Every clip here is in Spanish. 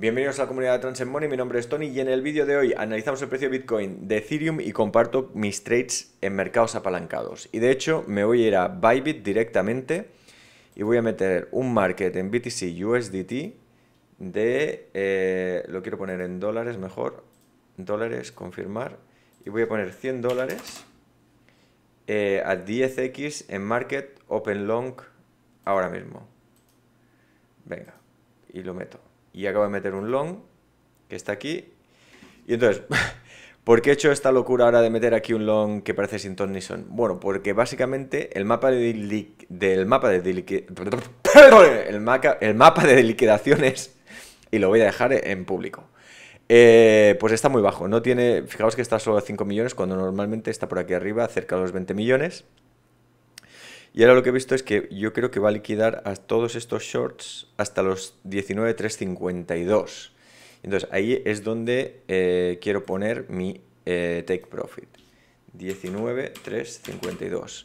Bienvenidos a la comunidad de Trans Money, mi nombre es Tony y en el vídeo de hoy analizamos el precio de Bitcoin, de Ethereum y comparto mis trades en mercados apalancados. Y de hecho me voy a ir a Bybit directamente y voy a meter un market en BTC USDT de, eh, lo quiero poner en dólares mejor, dólares, confirmar, y voy a poner 100 dólares eh, a 10x en market open long ahora mismo. Venga, y lo meto y acabo de meter un long que está aquí. Y entonces, ¿por qué he hecho esta locura ahora de meter aquí un long que parece sin ton Bueno, porque básicamente el mapa de, del mapa de el, el mapa de liquidaciones y lo voy a dejar en público. Eh, pues está muy bajo, no tiene, fijaos que está solo a 5 millones cuando normalmente está por aquí arriba cerca de los 20 millones. Y ahora lo que he visto es que yo creo que va a liquidar a todos estos shorts hasta los 19.352. Entonces ahí es donde eh, quiero poner mi eh, take profit. 19.352.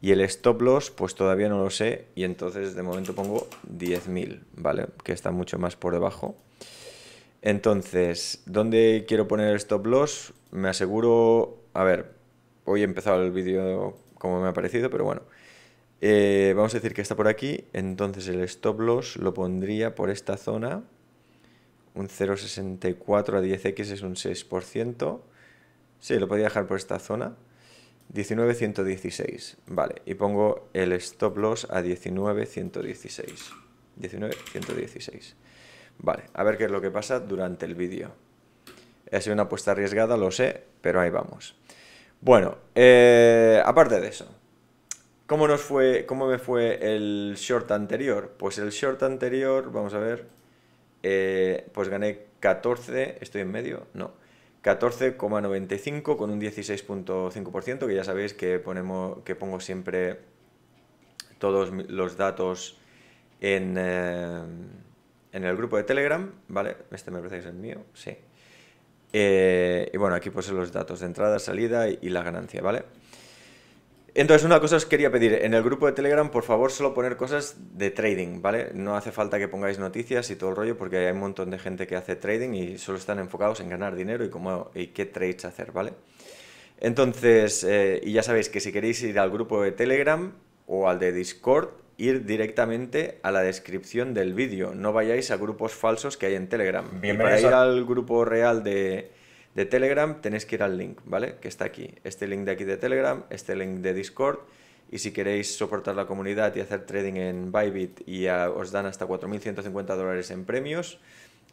Y el stop loss, pues todavía no lo sé. Y entonces de momento pongo 10.000, ¿vale? Que está mucho más por debajo. Entonces, ¿dónde quiero poner el stop loss? Me aseguro, a ver, hoy he empezado el vídeo como me ha parecido, pero bueno, eh, vamos a decir que está por aquí, entonces el stop loss lo pondría por esta zona. Un 0,64 a 10x es un 6%. Sí, lo podría dejar por esta zona. 19,116. Vale, y pongo el stop loss a 19,116. 19,116. Vale, a ver qué es lo que pasa durante el vídeo. Ha sido una apuesta arriesgada, lo sé, pero ahí vamos. Bueno, eh, aparte de eso, ¿Cómo, nos fue, ¿Cómo me fue el short anterior? Pues el short anterior, vamos a ver, eh, pues gané 14, estoy en medio, no, 14,95 con un 16.5%, que ya sabéis que, ponemos, que pongo siempre todos los datos eh, en, el grupo de Telegram, ¿vale? Este me parece que es el mío, sí. Eh, y bueno, aquí pues los datos de entrada, salida y la ganancia, ¿vale? Entonces, una cosa os quería pedir, en el grupo de Telegram, por favor, solo poner cosas de trading, ¿vale? No hace falta que pongáis noticias y todo el rollo, porque hay un montón de gente que hace trading y solo están enfocados en ganar dinero y, cómo, y qué trades hacer, ¿vale? Entonces, eh, y ya sabéis que si queréis ir al grupo de Telegram o al de Discord, ir directamente a la descripción del vídeo, no vayáis a grupos falsos que hay en Telegram. Bienvenidos para ir al grupo real de de Telegram, tenéis que ir al link, ¿vale? Que está aquí. Este link de aquí de Telegram, este link de Discord. Y si queréis soportar la comunidad y hacer trading en Bybit y os dan hasta 4.150 dólares en premios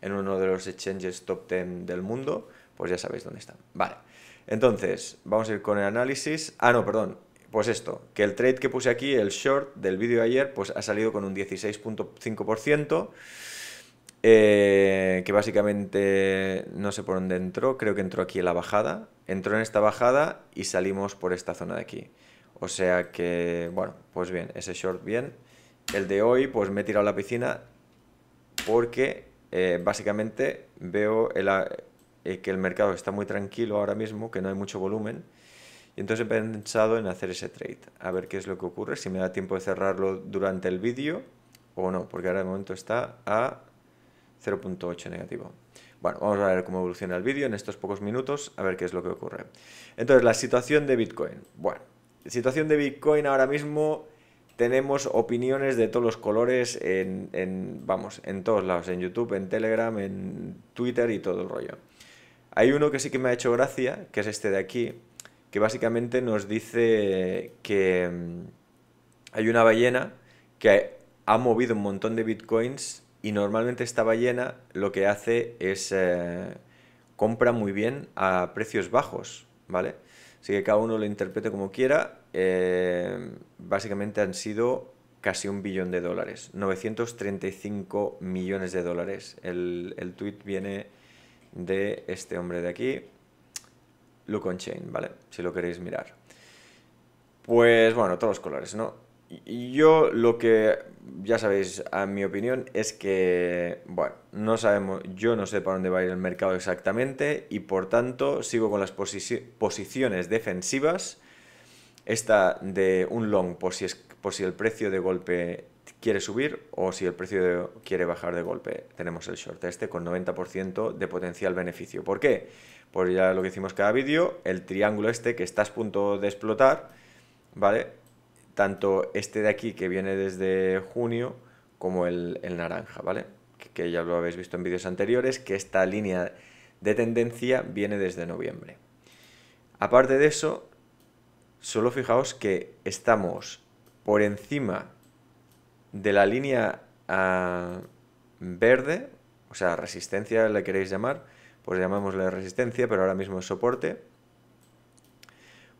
en uno de los exchanges top 10 del mundo, pues ya sabéis dónde están. Vale. Entonces, vamos a ir con el análisis. Ah, no, perdón. Pues esto, que el trade que puse aquí, el short del vídeo de ayer, pues ha salido con un 16.5%. Eh, que básicamente no sé por dónde entró, creo que entró aquí en la bajada, entró en esta bajada y salimos por esta zona de aquí. O sea que, bueno, pues bien, ese short bien. El de hoy, pues me he tirado a la piscina porque eh, básicamente veo el, eh, que el mercado está muy tranquilo ahora mismo, que no hay mucho volumen. Y entonces he pensado en hacer ese trade, a ver qué es lo que ocurre, si me da tiempo de cerrarlo durante el vídeo o no, porque ahora de momento está a 0.8 negativo. Bueno, vamos a ver cómo evoluciona el vídeo en estos pocos minutos, a ver qué es lo que ocurre. Entonces, la situación de Bitcoin. Bueno, situación de Bitcoin ahora mismo tenemos opiniones de todos los colores en, vamos, en todos lados, en YouTube, en Telegram, en Twitter y todo el rollo. Hay uno que sí que me ha hecho gracia, que es este de aquí, que básicamente nos dice que mm, hay una ballena que ha movido un montón de bitcoins y normalmente esta ballena lo que hace es eh, compra muy bien a precios bajos, ¿vale? Así que cada uno lo interprete como quiera. Eh, básicamente han sido casi un billón de dólares, 935 millones de dólares. El, el tweet viene de este hombre de aquí, Luke on Chain, ¿vale? Si lo queréis mirar. Pues bueno, todos los colores, ¿no? Y Yo lo que ya sabéis, a mi opinión es que, bueno, no sabemos, yo no sé para dónde va a ir el mercado exactamente y por tanto sigo con las posiciones defensivas. Esta de un long por si, es, por si el precio de golpe quiere subir o si el precio quiere bajar de golpe. Tenemos el short este con 90% de potencial beneficio. ¿Por qué? Pues ya lo que hicimos cada vídeo, el triángulo este que estás a punto de explotar, ¿vale? tanto este de aquí que viene desde junio como el, naranja, ¿vale? Que, ya lo habéis visto en vídeos anteriores, que esta línea de tendencia viene desde noviembre. Aparte de eso, solo fijaos que estamos por encima de la línea ah, verde, o sea, resistencia le queréis llamar, pues llamémosle resistencia, pero ahora mismo es soporte.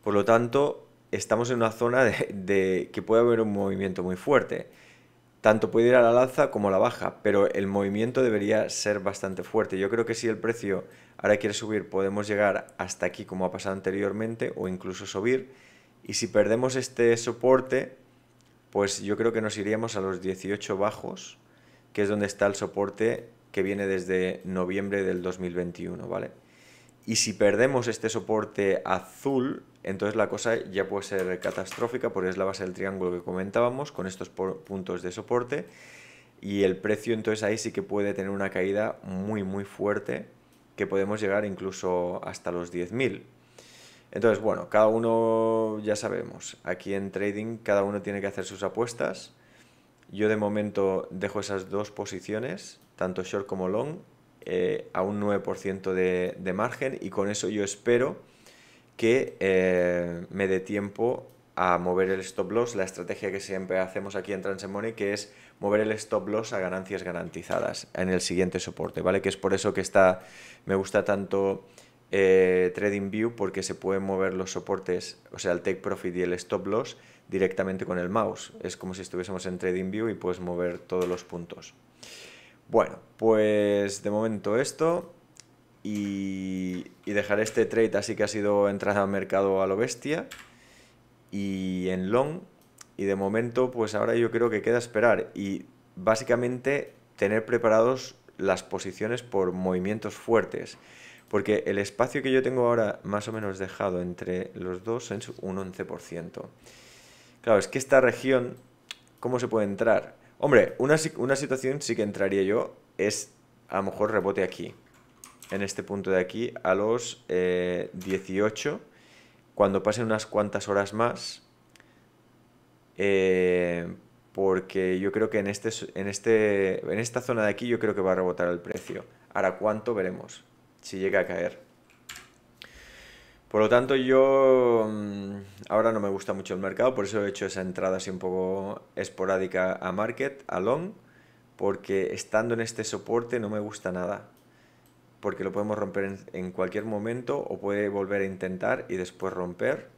Por lo tanto, estamos en una zona de, que puede haber un movimiento muy fuerte. Tanto puede ir a la alza como a la baja, pero el movimiento debería ser bastante fuerte. Yo creo que si el precio ahora quiere subir, podemos llegar hasta aquí como ha pasado anteriormente o incluso subir. Y si perdemos este soporte, pues yo creo que nos iríamos a los 18 bajos, que es donde está el soporte que viene desde noviembre del 2021, ¿vale? Y si perdemos este soporte azul, entonces la cosa ya puede ser catastrófica porque es la base del triángulo que comentábamos con estos puntos de soporte. Y el precio entonces ahí sí que puede tener una caída muy muy fuerte que podemos llegar incluso hasta los 10.000. Entonces, bueno, cada uno, ya sabemos, aquí en trading cada uno tiene que hacer sus apuestas. Yo de momento dejo esas dos posiciones, tanto short como long, eh, a un 9% de, margen y con eso yo espero que eh, me dé tiempo a mover el stop loss, la estrategia que siempre hacemos aquí en Transemoney, que es mover el stop loss a ganancias garantizadas en el siguiente soporte, ¿vale? Que es por eso que está, me gusta tanto eh, TradingView porque se pueden mover los soportes, o sea, el take profit y el stop loss directamente con el mouse. Es como si estuviésemos en TradingView y puedes mover todos los puntos. Bueno, pues de momento esto. Y, dejar dejaré este trade así que ha sido entrada al mercado a lo bestia. Y en long. Y de momento, pues ahora yo creo que queda esperar. Y básicamente tener preparados las posiciones por movimientos fuertes. Porque el espacio que yo tengo ahora más o menos dejado entre los dos es un 11%. Claro, es que esta región, ¿cómo se puede entrar? Hombre, una, situación sí que entraría yo es a lo mejor rebote aquí. En este punto de aquí, a los 18, eh, cuando pasen unas cuantas horas más, eh, porque yo creo que en, este, en, este, en esta zona de aquí yo creo que va a rebotar el precio. Ahora cuánto veremos, si llega a caer. Por lo tanto, yo mm, ahora no me gusta mucho el mercado, por eso he hecho esa entrada así un poco esporádica a market, a long, porque estando en este soporte no me gusta nada, porque lo podemos romper en, cualquier momento o puede volver a intentar y después romper.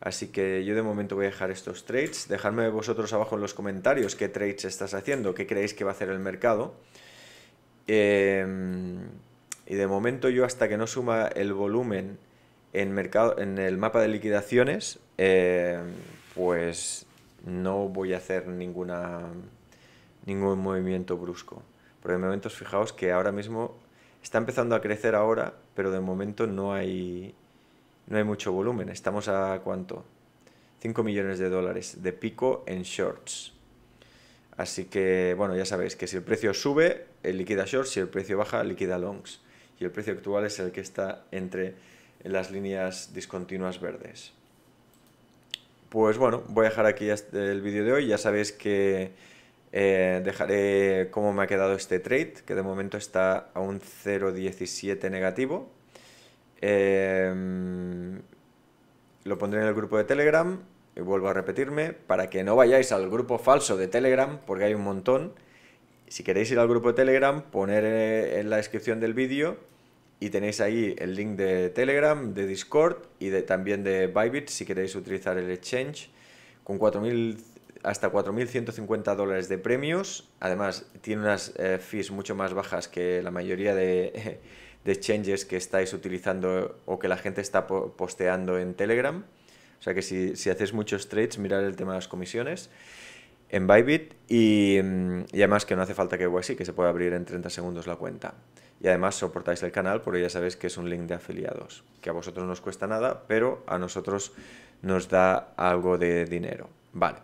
Así que yo de momento voy a dejar estos trades. Dejadme vosotros abajo en los comentarios qué trades estás haciendo, qué creéis que va a hacer el mercado. Em, y de momento yo hasta que no suma el volumen en, mercado, en el mapa de liquidaciones, eh, pues no voy a hacer ninguna, ningún movimiento brusco. Porque de momento, fijaos que ahora mismo está empezando a crecer ahora, pero de momento no hay, no hay mucho volumen. Estamos a cuánto? 5 millones de dólares de pico en shorts. Así que, bueno, ya sabéis que si el precio sube, eh, liquida shorts, si el precio baja, liquida longs. Y el precio actual es el que está entre en las líneas discontinuas verdes. Pues bueno, voy a dejar aquí el vídeo de hoy. Ya sabéis que eh, dejaré cómo me ha quedado este trade, que de momento está a un 0.17 negativo. Em, lo pondré en el grupo de Telegram y vuelvo a repetirme, para que no vayáis al grupo falso de Telegram, porque hay un montón. Si queréis ir al grupo de Telegram, poner eh, en la descripción del vídeo y tenéis ahí el link de Telegram, de Discord y de, también de Bybit si queréis utilizar el exchange. Con hasta 4.150 dólares de premios. Además, tiene unas eh, fees mucho más bajas que la mayoría de, exchanges que estáis utilizando o que la gente está posteando en Telegram. O sea que si, si hacéis muchos trades, mirar el tema de las comisiones en Bybit mm, y, además que no hace falta que así que se puede abrir en 30 segundos la cuenta. Y además soportáis el canal porque ya sabéis que es un link de afiliados, que a vosotros no os cuesta nada, pero a nosotros nos da algo de dinero. Vale.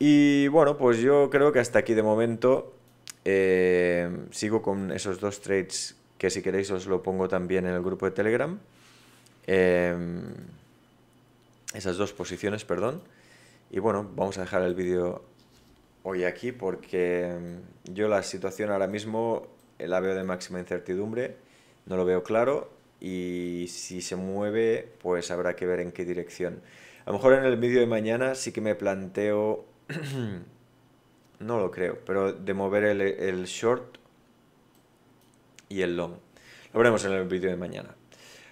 Y bueno, pues yo creo que hasta aquí de momento eh, sigo con esos dos trades que si queréis os lo pongo también en el grupo de Telegram. Eh, esas dos posiciones, perdón. Y bueno, vamos a dejar el vídeo hoy aquí porque mm, yo la situación ahora mismo eh, la veo de máxima incertidumbre, no lo veo claro y si se mueve pues habrá que ver en qué dirección. A lo mejor en el vídeo de mañana sí que me planteo, no lo creo, pero de mover el, el short y el long. Lo veremos en el vídeo de mañana.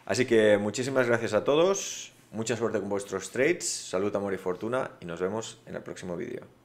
Así que muchísimas gracias a todos, mucha suerte con vuestros trades, salud, amor y fortuna y nos vemos en el próximo vídeo.